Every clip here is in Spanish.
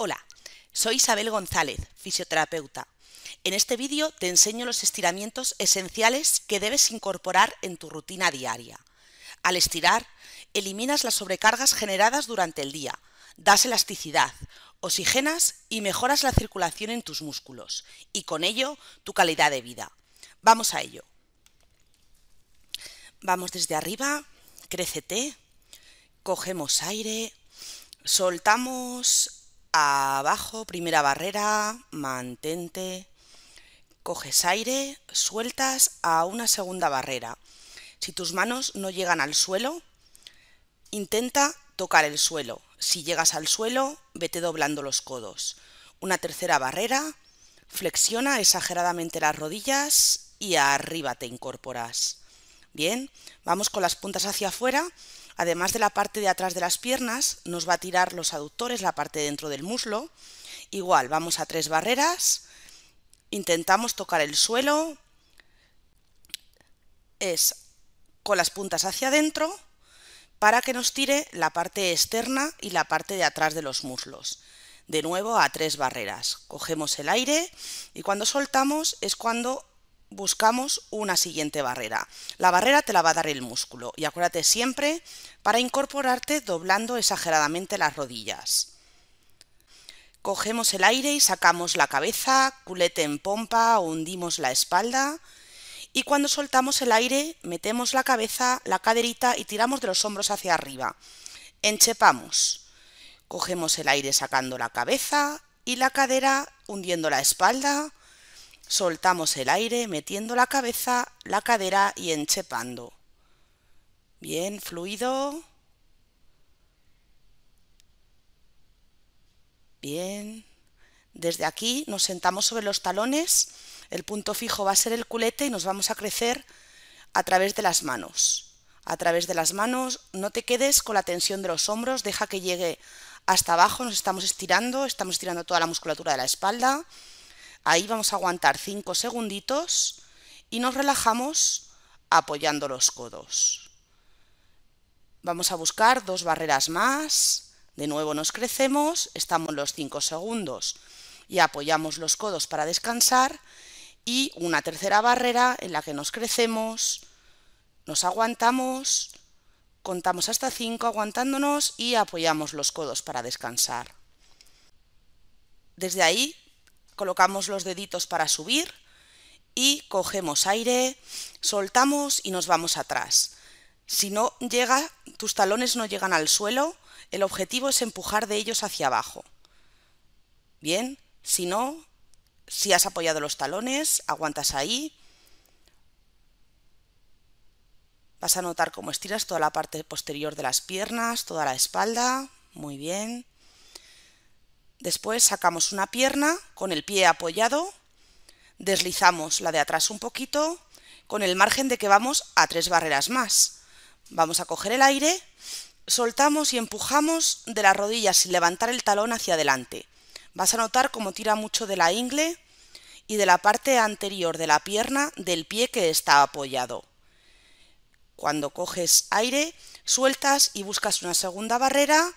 Hola, soy Isabel González, fisioterapeuta. En este vídeo te enseño los estiramientos esenciales que debes incorporar en tu rutina diaria. Al estirar, eliminas las sobrecargas generadas durante el día, das elasticidad, oxigenas y mejoras la circulación en tus músculos y con ello tu calidad de vida. Vamos a ello. Vamos desde arriba, crécete, cogemos aire, soltamos abajo, primera barrera, mantente, coges aire, sueltas a una segunda barrera. Si tus manos no llegan al suelo, intenta tocar el suelo. Si llegas al suelo, vete doblando los codos. Una tercera barrera, flexiona exageradamente las rodillas y arriba te incorporas. Bien, vamos con las puntas hacia afuera Además de la parte de atrás de las piernas, nos va a tirar los aductores, la parte dentro del muslo. Igual, vamos a tres barreras, intentamos tocar el suelo, es con las puntas hacia adentro para que nos tire la parte externa y la parte de atrás de los muslos. De nuevo a tres barreras. Cogemos el aire y cuando soltamos es cuando buscamos una siguiente barrera. La barrera te la va a dar el músculo y acuérdate siempre para incorporarte doblando exageradamente las rodillas. Cogemos el aire y sacamos la cabeza, culete en pompa, hundimos la espalda y cuando soltamos el aire metemos la cabeza, la caderita y tiramos de los hombros hacia arriba. Enchepamos. Cogemos el aire sacando la cabeza y la cadera hundiendo la espalda Soltamos el aire metiendo la cabeza, la cadera y enchepando. Bien, fluido. Bien. Desde aquí nos sentamos sobre los talones, el punto fijo va a ser el culete y nos vamos a crecer a través de las manos. A través de las manos, no te quedes con la tensión de los hombros, deja que llegue hasta abajo, nos estamos estirando, estamos estirando toda la musculatura de la espalda. Ahí vamos a aguantar 5 segunditos y nos relajamos apoyando los codos. Vamos a buscar dos barreras más. De nuevo nos crecemos, estamos los 5 segundos y apoyamos los codos para descansar. Y una tercera barrera en la que nos crecemos, nos aguantamos, contamos hasta 5 aguantándonos y apoyamos los codos para descansar. Desde ahí colocamos los deditos para subir y cogemos aire, soltamos y nos vamos atrás. Si no llega, tus talones no llegan al suelo, el objetivo es empujar de ellos hacia abajo. Bien, si no, si has apoyado los talones, aguantas ahí. Vas a notar cómo estiras toda la parte posterior de las piernas, toda la espalda. Muy bien. Después sacamos una pierna con el pie apoyado, deslizamos la de atrás un poquito, con el margen de que vamos a tres barreras más. Vamos a coger el aire, soltamos y empujamos de las rodillas sin levantar el talón hacia adelante. Vas a notar cómo tira mucho de la ingle y de la parte anterior de la pierna del pie que está apoyado. Cuando coges aire, sueltas y buscas una segunda barrera,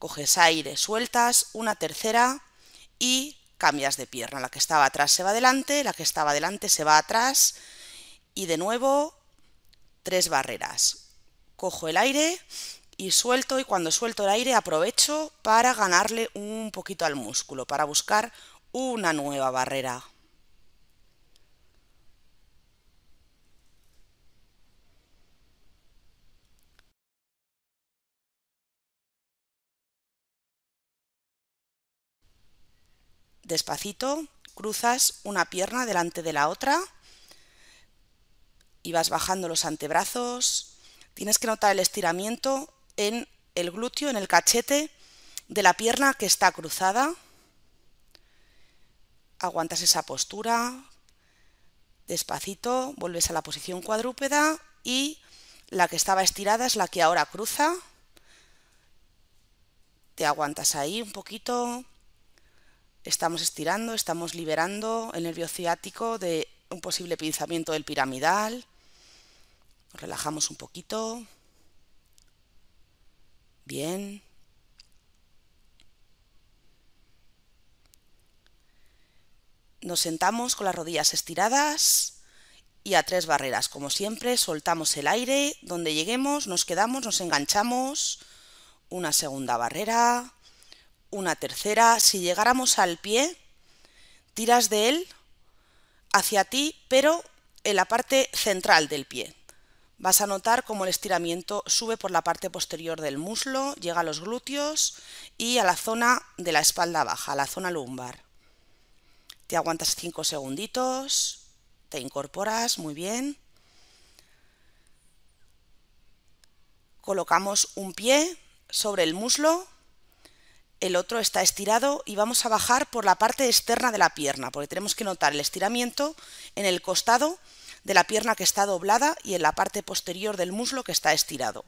coges aire, sueltas, una tercera y cambias de pierna. La que estaba atrás se va adelante, la que estaba adelante se va atrás y de nuevo tres barreras. Cojo el aire y suelto y cuando suelto el aire aprovecho para ganarle un poquito al músculo, para buscar una nueva barrera. despacito, cruzas una pierna delante de la otra y vas bajando los antebrazos. Tienes que notar el estiramiento en el glúteo, en el cachete de la pierna que está cruzada. Aguantas esa postura. Despacito, vuelves a la posición cuadrúpeda y la que estaba estirada es la que ahora cruza. Te aguantas ahí un poquito, Estamos estirando, estamos liberando el nervio ciático de un posible pinzamiento del piramidal. Relajamos un poquito. Bien. Nos sentamos con las rodillas estiradas y a tres barreras. Como siempre, soltamos el aire, donde lleguemos nos quedamos, nos enganchamos, una segunda barrera, una tercera, si llegáramos al pie, tiras de él hacia ti, pero en la parte central del pie. Vas a notar cómo el estiramiento sube por la parte posterior del muslo, llega a los glúteos y a la zona de la espalda baja, a la zona lumbar. Te aguantas cinco segunditos, te incorporas, muy bien. Colocamos un pie sobre el muslo el otro está estirado y vamos a bajar por la parte externa de la pierna, porque tenemos que notar el estiramiento en el costado de la pierna que está doblada y en la parte posterior del muslo que está estirado.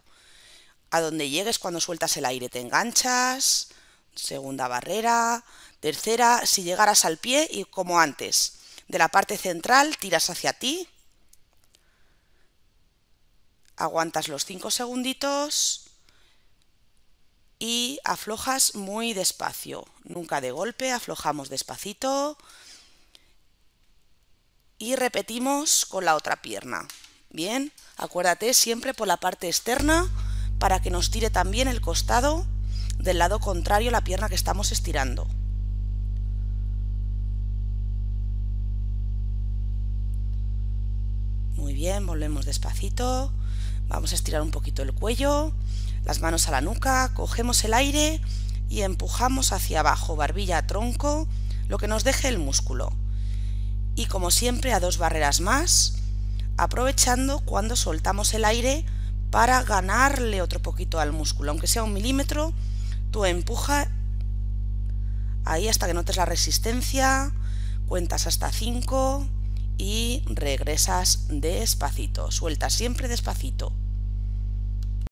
A donde llegues cuando sueltas el aire, te enganchas, segunda barrera, tercera, si llegaras al pie y como antes, de la parte central tiras hacia ti, aguantas los 5 segunditos y aflojas muy despacio, nunca de golpe, aflojamos despacito y repetimos con la otra pierna. Bien, acuérdate siempre por la parte externa para que nos tire también el costado del lado contrario la pierna que estamos estirando. Muy bien, volvemos despacito. Vamos a estirar un poquito el cuello. Las manos a la nuca, cogemos el aire y empujamos hacia abajo, barbilla a tronco, lo que nos deje el músculo. Y como siempre a dos barreras más, aprovechando cuando soltamos el aire para ganarle otro poquito al músculo. Aunque sea un milímetro, tú empuja ahí hasta que notes la resistencia, cuentas hasta 5 y regresas despacito, sueltas siempre despacito.